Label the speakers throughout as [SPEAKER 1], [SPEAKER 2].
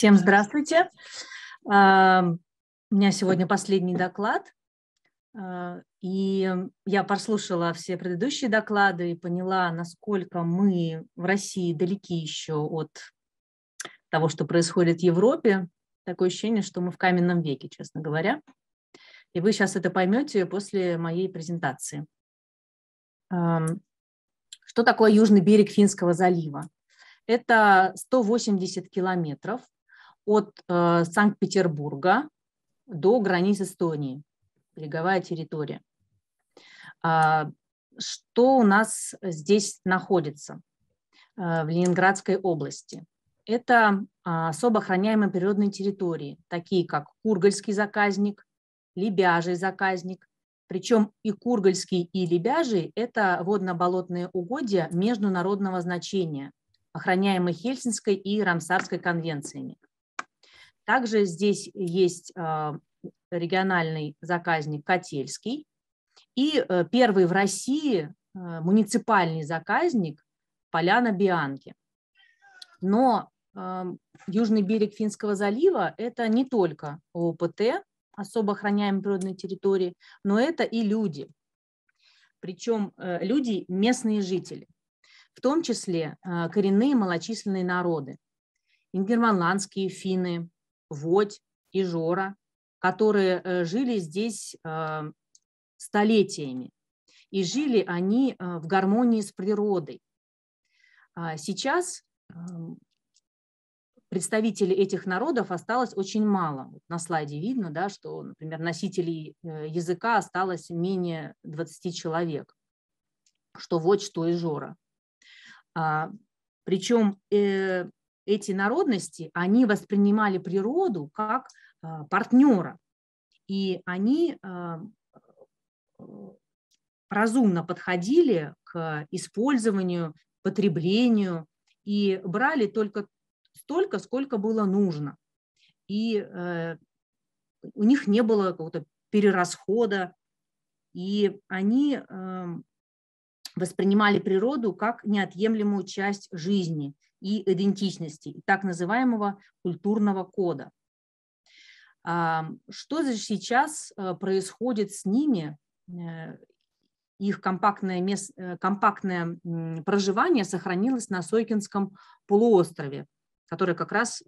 [SPEAKER 1] Всем здравствуйте. А, у меня сегодня последний доклад. А, и я прослушала все предыдущие доклады и поняла, насколько мы в России далеки еще от того, что происходит в Европе. Такое ощущение, что мы в каменном веке, честно говоря. И вы сейчас это поймете после моей презентации. Что такое южный берег Финского залива? Это 180 километров от э, Санкт-Петербурга до границ Эстонии, береговая территория. А, что у нас здесь находится э, в Ленинградской области? Это а, особо охраняемые природные территории, такие как Кургальский заказник, Лебяжий заказник, причем и Кургальский, и Лебяжий – это водно-болотные угодья международного значения, охраняемые Хельсинской и Рамсарской конвенциями. Также здесь есть а, региональный заказник Котельский. И э, первый в России э, муниципальный заказник Поляна Бианки. Но а, южный берег Финского залива – это не только ОПТ, особо охраняемые природные территории, но это и люди. Причем э, люди – местные жители, в том числе а, коренные малочисленные народы. Ингерманландские финны, Водь и Жора, которые э, жили здесь э, столетиями. И жили они э, в гармонии с природой. А сейчас эм, представителей этих народов осталось очень мало. На слайде видно, да, что, например, носителей языка осталось менее 20 человек, что вот что и Жора. А, причем эти народности, они воспринимали природу как э, партнера, и они э, разумно подходили к использованию, потреблению и брали только столько, сколько было нужно. И э, у них не было какого-то перерасхода, и они воспринимали природу как неотъемлемую часть жизни – и идентичности, так называемого культурного кода. А, что же сейчас э, происходит с ними? Э, их компактное, мест, э, компактное проживание сохранилось на Сойкинском полуострове, который как раз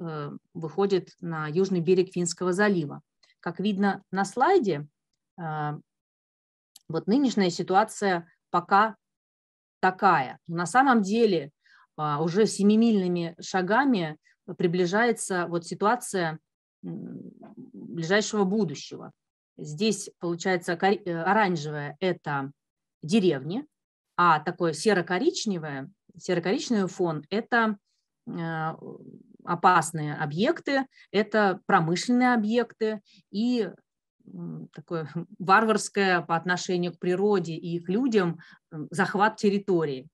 [SPEAKER 1] выходит на южный берег Финского залива. Как видно на слайде, вот нынешняя ситуация пока такая. На самом деле а, уже семимильными шагами приближается вот ситуация ближайшего будущего. Здесь, получается, э, оранжевое – это деревни, а такое серо-коричневое, серо-коричневый фон – это э, опасные объекты, это промышленные объекты и такое варварское по отношению к природе и к людям захват территории.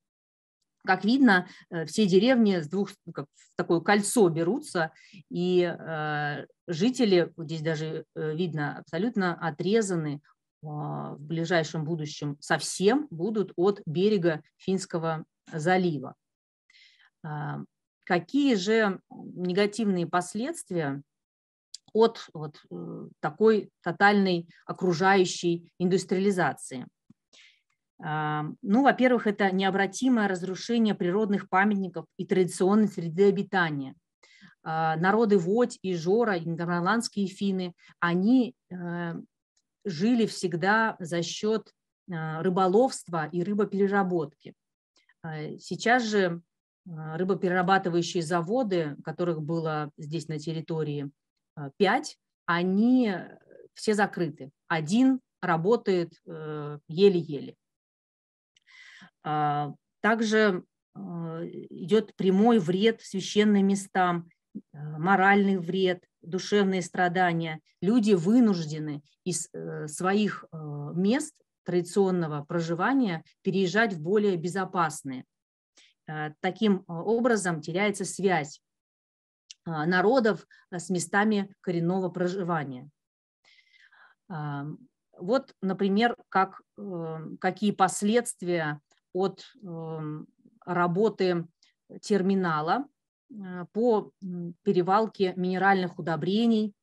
[SPEAKER 1] Как видно, э, все деревни с двух, ну, как, в такое кольцо берутся, и э, жители, вот здесь даже э, видно, абсолютно отрезаны э, в ближайшем будущем совсем будут от берега Финского залива. Э, какие же негативные последствия от вот, э, такой тотальной окружающей индустриализации – а, ну, во-первых, это необратимое разрушение природных памятников и традиционной среды обитания. А, народы Водь и Жора, и финны, они э, жили всегда за счет а, рыболовства и рыбопереработки. Сейчас же рыбоперерабатывающие заводы, которых было здесь на территории 5, они все закрыты. Один работает э, еле-еле. А, также а, идет прямой вред священным местам, а, моральный вред, душевные страдания. Люди вынуждены из э, своих э, мест традиционного проживания переезжать в более безопасные. Таким образом теряется связь народов э, с местами коренного проживания. Вот, например, как, какие последствия от эм, работы терминала э, по перевалке минеральных удобрений.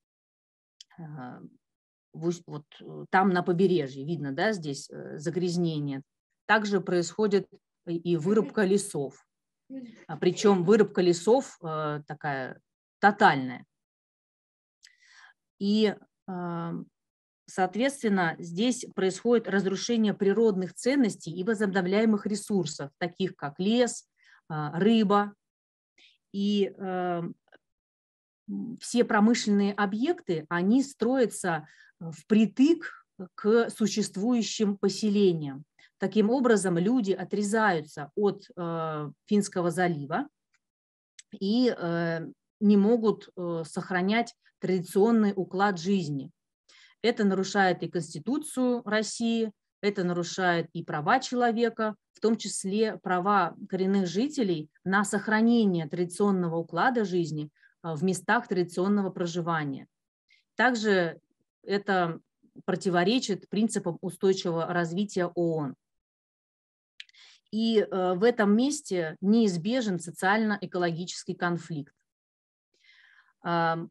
[SPEAKER 1] Э, вот э, там на побережье видно, да, здесь загрязнение. Также происходит и вырубка лесов. А Причем вырубка лесов такая тотальная. И эм, Соответственно, здесь происходит разрушение природных ценностей и возобновляемых ресурсов, таких как лес, а, рыба. И эм, все промышленные объекты, они строятся э, впритык к существующим поселениям. Таким образом, люди отрезаются от э, Финского залива и э, не могут сохранять традиционный уклад жизни. Это нарушает и Конституцию России, это нарушает и права человека, в том числе права коренных жителей на сохранение традиционного уклада жизни а, в местах традиционного проживания. Также это противоречит принципам устойчивого развития ООН. И а, в этом месте неизбежен социально-экологический конфликт. На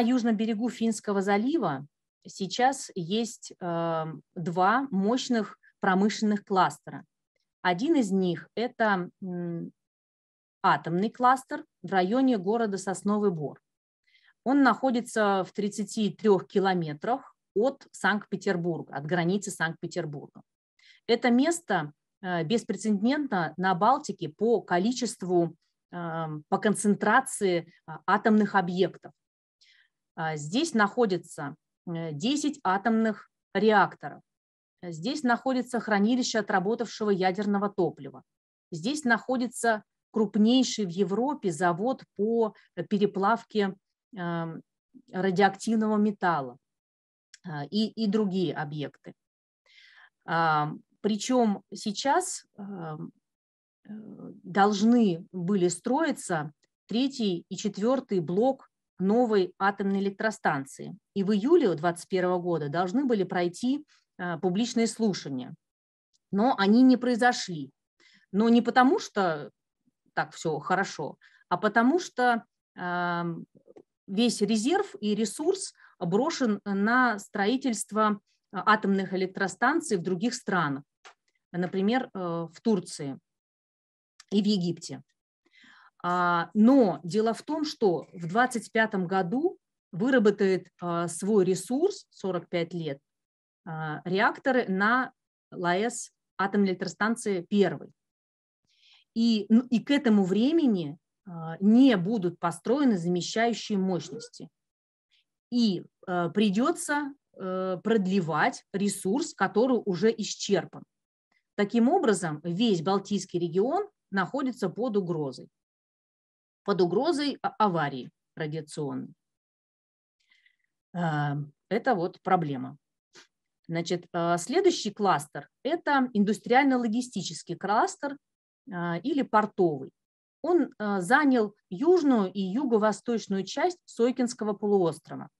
[SPEAKER 1] южном берегу Финского залива сейчас есть эм, два мощных промышленных кластера. Один из них – это атомный кластер в районе города Сосновый Бор. Он находится в 33 километрах от Санкт-Петербурга, от границы Санкт-Петербурга. Это место э, беспрецедентно на Балтике по количеству, эм, по концентрации э, атомных объектов. А здесь находится 10 э, атомных реакторов. Здесь находится хранилище отработавшего ядерного топлива. Здесь находится крупнейший в Европе завод по э, переплавке э, радиоактивного металла и, и другие объекты. А, причем сейчас должны были строиться третий и четвертый блок новой атомной электростанции. И в июле 2021 года должны были пройти а, публичные слушания. Но они не произошли. Но не потому, что так все хорошо, а потому что а, весь резерв и ресурс брошен на строительство а, атомных электростанций в других странах, например, э, в Турции и в Египте. А, но дело в том, что в 2025 году выработает а, свой ресурс 45 лет а, реакторы на ЛАЭС атомной электростанции первой. И, ну, и к этому времени не будут построены замещающие мощности. И придется э, продлевать ресурс, который уже исчерпан. Таким образом, весь Балтийский регион находится под угрозой под угрозой а-, аварии радиационной. Э, это вот проблема. Значит, э, следующий кластер – это индустриально-логистический кластер э, или портовый. Он занял южную и юго-восточную часть Сойкинского полуострова.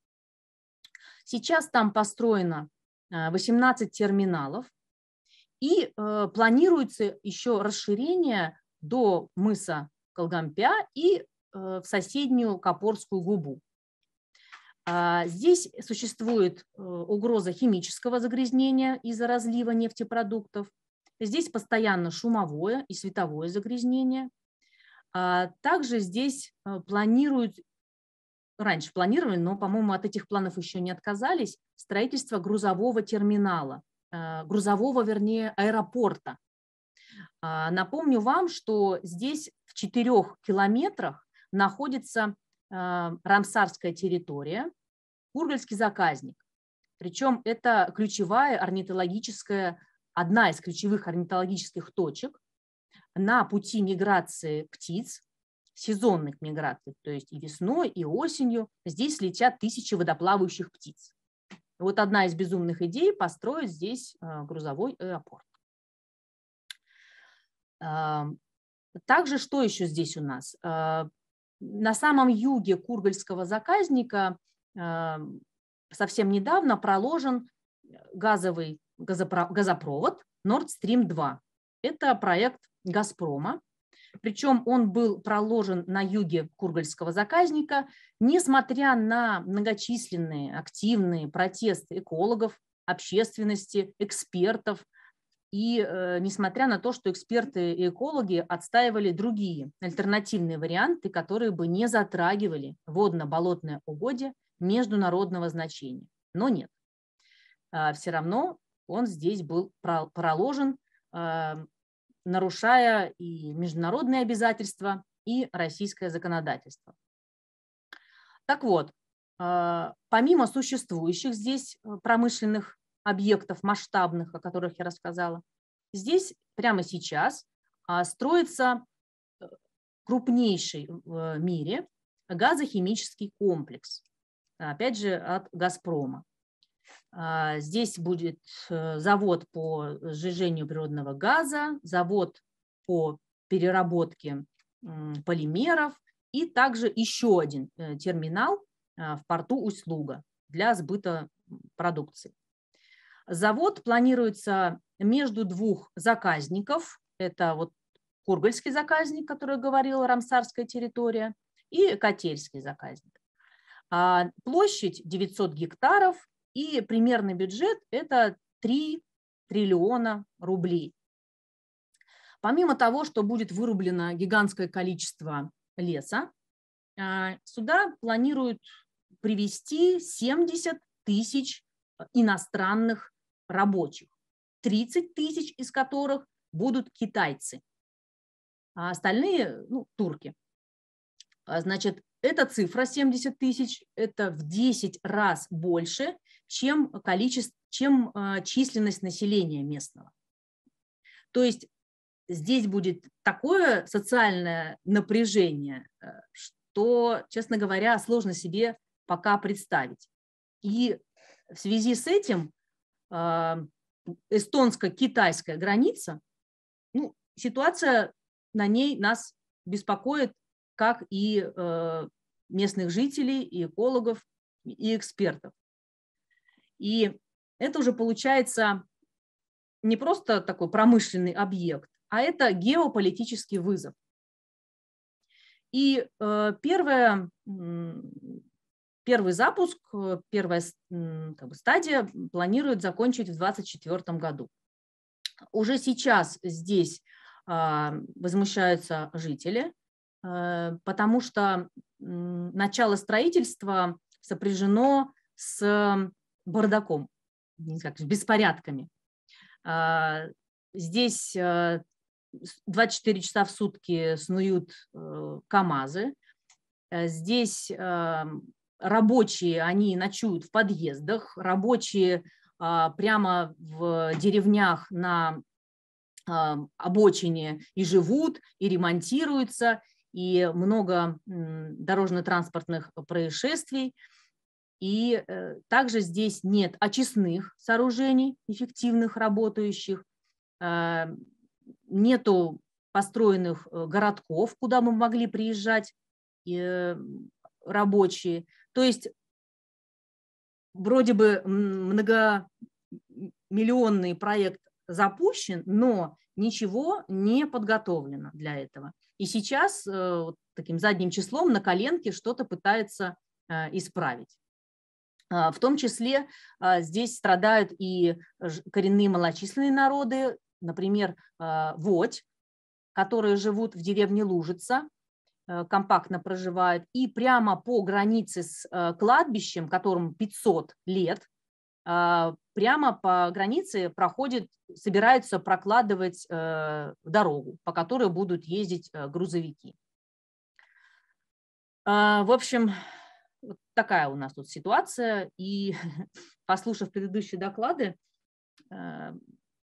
[SPEAKER 1] Сейчас там построено 18 терминалов, и планируется еще расширение до мыса Колгампя и э, в соседнюю Капорскую губу. А, здесь существует э, угроза химического загрязнения из-за разлива нефтепродуктов. Здесь постоянно шумовое и световое загрязнение. А, также здесь э, планируют, раньше планировали, но, по-моему, от этих планов еще не отказались, строительство грузового терминала, грузового, вернее, аэропорта а, напомню вам, что здесь в четырех километрах находится а, Рамсарская территория, Кургальский заказник. Причем это ключевая орнитологическая, одна из ключевых орнитологических точек на пути миграции птиц, сезонных миграций, то есть и весной, и осенью. Здесь летят тысячи водоплавающих птиц. Вот одна из безумных идей – построить здесь а, грузовой э, аэропорт. Также что еще здесь у нас? А, на самом юге Кургальского заказника совсем недавно проложен газовый газопровод Nord Stream 2. Это проект «Газпрома». Причем он был проложен на юге Кургальского заказника, несмотря на многочисленные активные протесты экологов, общественности, экспертов – и э, несмотря на то, что эксперты и экологи отстаивали другие альтернативные варианты, которые бы не затрагивали водно-болотное угодье международного значения. Но нет. А, все равно он здесь был проложен, а, нарушая и международные обязательства, и российское законодательство. Так вот, а, помимо существующих здесь э, промышленных объектов масштабных, о которых я рассказала, здесь прямо сейчас а, строится э, крупнейший в э, мире газохимический комплекс, опять же, от «Газпрома». А, здесь будет э, завод по сжижению природного газа, завод по переработке полимеров и также еще один терминал а, в порту «Услуга» для сбыта продукции. Завод планируется между двух заказников. Это вот Кургальский заказник, который говорил, Рамсарская территория, и Котельский заказник. А, площадь 900 гектаров и примерный бюджет – это 3 триллиона рублей. Помимо того, что будет вырублено гигантское количество леса, а, сюда планируют привести 70 тысяч иностранных рабочих, 30 тысяч из которых будут китайцы, а остальные ну, турки. А, значит, эта цифра 70 тысяч, это в 10 раз больше, чем, количество, чем а, численность населения местного. То есть здесь будет такое социальное напряжение, э, что, честно говоря, сложно себе пока представить. И в связи с этим а, эстонско-китайская граница, ну, ситуация на ней нас беспокоит, как и э, местных жителей, и экологов, и экспертов. И это уже получается не просто такой промышленный объект, а это геополитический вызов. И э, первое, Первый запуск, э, первая как бы, стадия планируют закончить в 2024 году. Уже сейчас здесь а, возмущаются жители, э, потому что начало строительства сопряжено с бардаком, с беспорядками. А, здесь 24 э, часа в сутки снуют КАМАЗы, здесь рабочие, они ночуют в подъездах, рабочие а, прямо в деревнях на а, обочине и живут, и ремонтируются, и много дорожно-транспортных происшествий. И э, также здесь нет очистных сооружений, эффективных, работающих, а, нету построенных э, городков, куда мы могли приезжать э, рабочие. То есть вроде бы многомиллионный проект запущен, но ничего не подготовлено для этого. И сейчас э, таким задним числом на коленке что-то пытается э, исправить. А, в том числе а, здесь страдают и коренные малочисленные народы, например, а, Водь, которые живут в деревне Лужица, Э, компактно проживают, и прямо по границе с э, кладбищем, которому 500 лет, а, прямо по границе проходит, собираются прокладывать э, дорогу, по которой будут ездить грузовики. А, в общем, вот такая у нас тут ситуация, и послушав предыдущие доклады,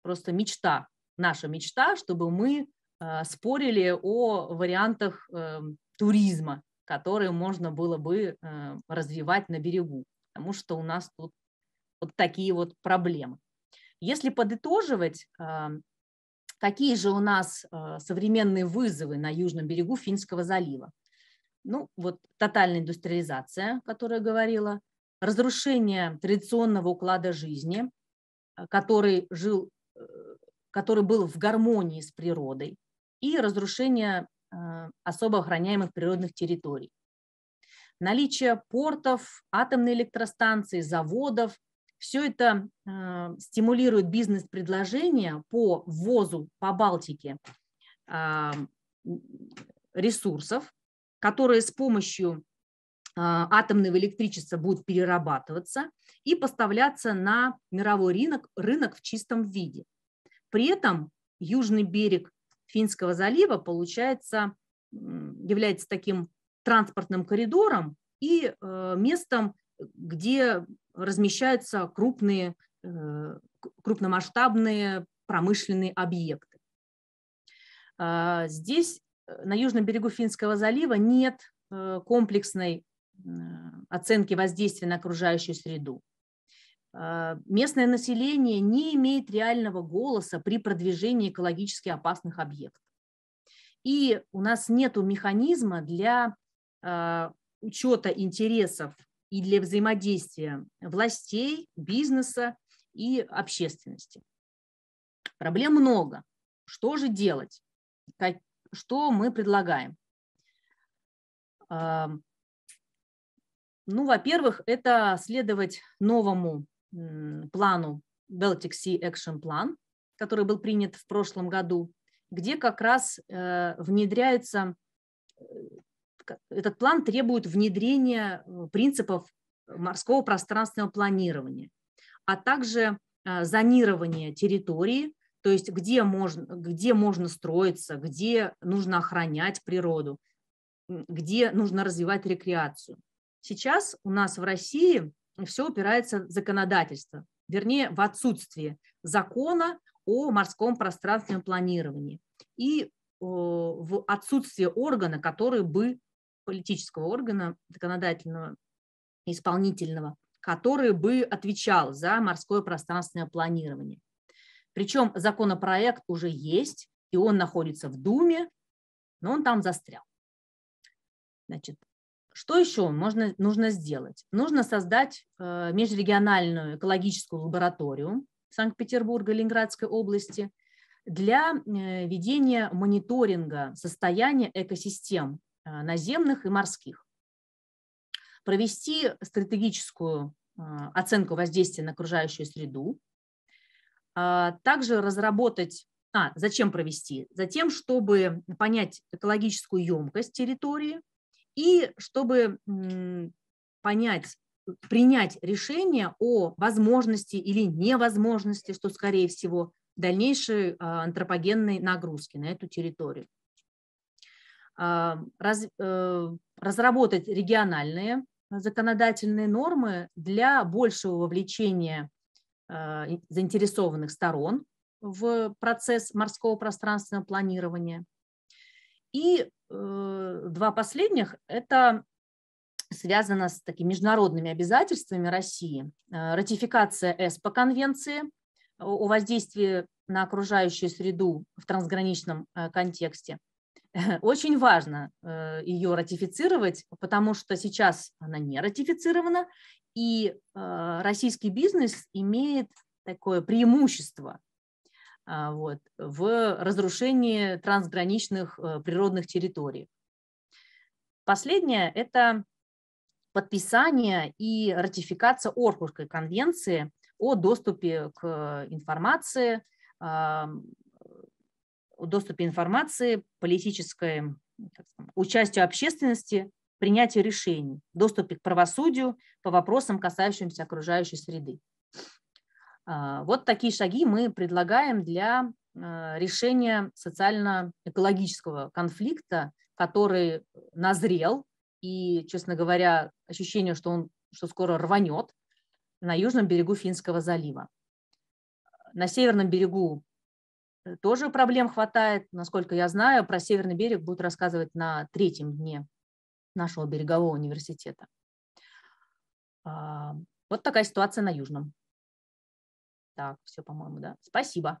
[SPEAKER 1] просто мечта, наша мечта, чтобы мы а, спорили о вариантах э, туризма, которые можно было бы э, развивать на берегу, потому что у нас тут вот такие вот проблемы. Если подытоживать, а, какие же у нас а, современные вызовы на южном берегу Финского залива? Ну, вот тотальная индустриализация, которая говорила, разрушение традиционного уклада жизни, который жил, э, который был в гармонии с природой, и разрушение э, особо охраняемых природных территорий. Наличие портов, атомной электростанции, заводов – все это э, стимулирует бизнес-предложения по ввозу по Балтике э, ресурсов, которые с помощью атомного электричества будут перерабатываться и поставляться на мировой рынок, рынок в чистом виде. При этом южный берег Финского залива, получается, является таким транспортным коридором и э, местом, где размещаются крупные, э, крупномасштабные промышленные объекты. А, здесь э, на южном берегу Финского залива нет комплексной оценки воздействия на окружающую среду. А, местное население не имеет реального голоса при продвижении экологически опасных объектов. И у нас нет механизма для а, учета интересов и для взаимодействия властей, бизнеса и общественности. Проблем много. Что же делать? Как, что мы предлагаем? А, ну, во-первых, это следовать новому плану Baltic Sea Action Plan, который был принят в прошлом году, где как раз э, внедряется, э, этот план требует внедрения э, принципов морского пространственного планирования, а также зонирования территории, то есть где можно, где можно строиться, где нужно охранять природу, где нужно развивать рекреацию. Сейчас у нас в России все упирается в законодательство, вернее, в отсутствие закона о морском пространственном планировании и э, в отсутствие органа, который бы политического органа законодательного исполнительного, который бы отвечал за морское пространственное планирование. Причем законопроект уже есть, и он находится в Думе, но он там застрял. Значит, что еще можно, нужно сделать? Нужно создать э, межрегиональную экологическую лабораторию Санкт-Петербурга, Ленинградской области для э, ведения мониторинга состояния экосистем э, наземных и морских. Провести стратегическую оценку воздействия на окружающую среду. А также разработать а, зачем провести? Затем, чтобы понять экологическую емкость территории, и чтобы понять, принять решение о возможности или невозможности, что, скорее всего, дальнейшей а, антропогенной нагрузки на эту территорию. А, раз, э, разработать региональные законодательные нормы для большего вовлечения а, заинтересованных сторон в процесс морского пространственного планирования. И Э, два последних – это связано с такими международными обязательствами России. Э, ратификация ЭСПО конвенции о э, воздействии на окружающую среду в трансграничном контексте. Очень важно ее ратифицировать, потому что сейчас она не ратифицирована, и российский бизнес имеет такое преимущество а, вот, в разрушении трансграничных э, природных территорий. Последнее – это подписание и ратификация Орхусской конвенции о доступе к информации, а, о доступе информации, политической участию общественности, принятию решений, доступе к правосудию по вопросам, касающимся окружающей среды. А, вот такие шаги мы предлагаем для а, решения социально-экологического конфликта, который назрел, и, честно говоря, ощущение, что он что скоро рванет на южном берегу Финского залива. На северном берегу э, тоже проблем хватает. Насколько я знаю, про Северный берег будут рассказывать на третьем дне нашего берегового университета. А, вот такая ситуация на Южном. Так, все, по-моему, да. Спасибо.